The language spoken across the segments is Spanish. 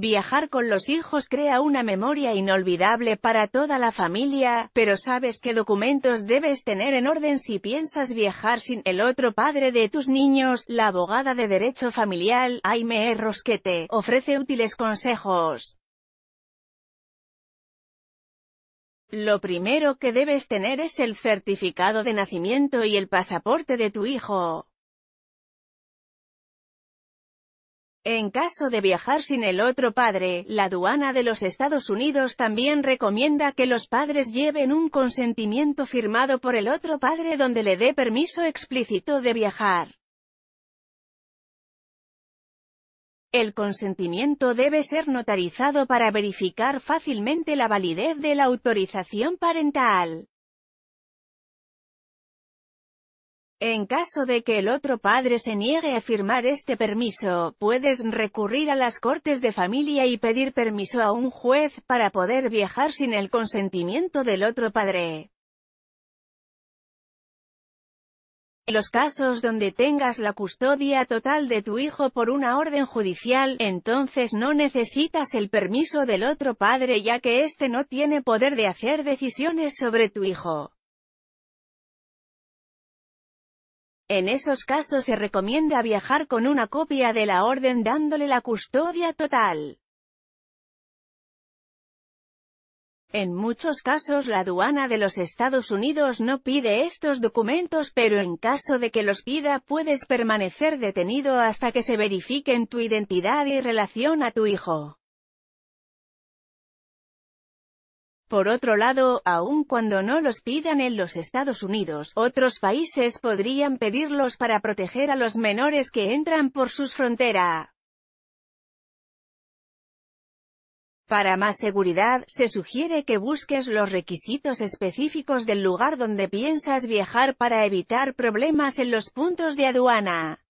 Viajar con los hijos crea una memoria inolvidable para toda la familia, pero sabes qué documentos debes tener en orden si piensas viajar sin el otro padre de tus niños. La abogada de Derecho Familiar, Aime Rosquete, ofrece útiles consejos. Lo primero que debes tener es el certificado de nacimiento y el pasaporte de tu hijo. En caso de viajar sin el otro padre, la aduana de los Estados Unidos también recomienda que los padres lleven un consentimiento firmado por el otro padre donde le dé permiso explícito de viajar. El consentimiento debe ser notarizado para verificar fácilmente la validez de la autorización parental. En caso de que el otro padre se niegue a firmar este permiso, puedes recurrir a las cortes de familia y pedir permiso a un juez, para poder viajar sin el consentimiento del otro padre. En los casos donde tengas la custodia total de tu hijo por una orden judicial, entonces no necesitas el permiso del otro padre ya que éste no tiene poder de hacer decisiones sobre tu hijo. En esos casos se recomienda viajar con una copia de la orden dándole la custodia total. En muchos casos la aduana de los Estados Unidos no pide estos documentos pero en caso de que los pida puedes permanecer detenido hasta que se verifiquen tu identidad y relación a tu hijo. Por otro lado, aun cuando no los pidan en los Estados Unidos, otros países podrían pedirlos para proteger a los menores que entran por sus fronteras. Para más seguridad, se sugiere que busques los requisitos específicos del lugar donde piensas viajar para evitar problemas en los puntos de aduana.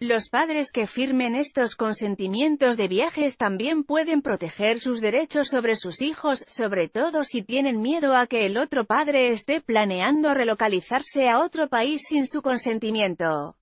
Los padres que firmen estos consentimientos de viajes también pueden proteger sus derechos sobre sus hijos, sobre todo si tienen miedo a que el otro padre esté planeando relocalizarse a otro país sin su consentimiento.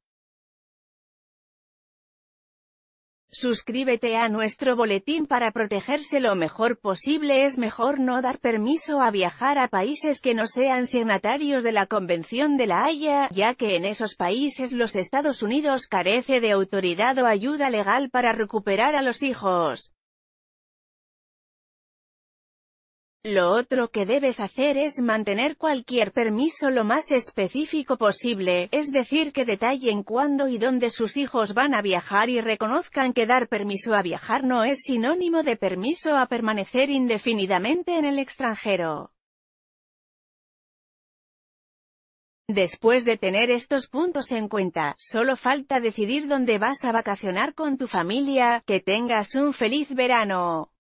Suscríbete a nuestro boletín para protegerse lo mejor posible. Es mejor no dar permiso a viajar a países que no sean signatarios de la Convención de la Haya, ya que en esos países los Estados Unidos carece de autoridad o ayuda legal para recuperar a los hijos. Lo otro que debes hacer es mantener cualquier permiso lo más específico posible, es decir que detallen cuándo y dónde sus hijos van a viajar y reconozcan que dar permiso a viajar no es sinónimo de permiso a permanecer indefinidamente en el extranjero. Después de tener estos puntos en cuenta, solo falta decidir dónde vas a vacacionar con tu familia, que tengas un feliz verano.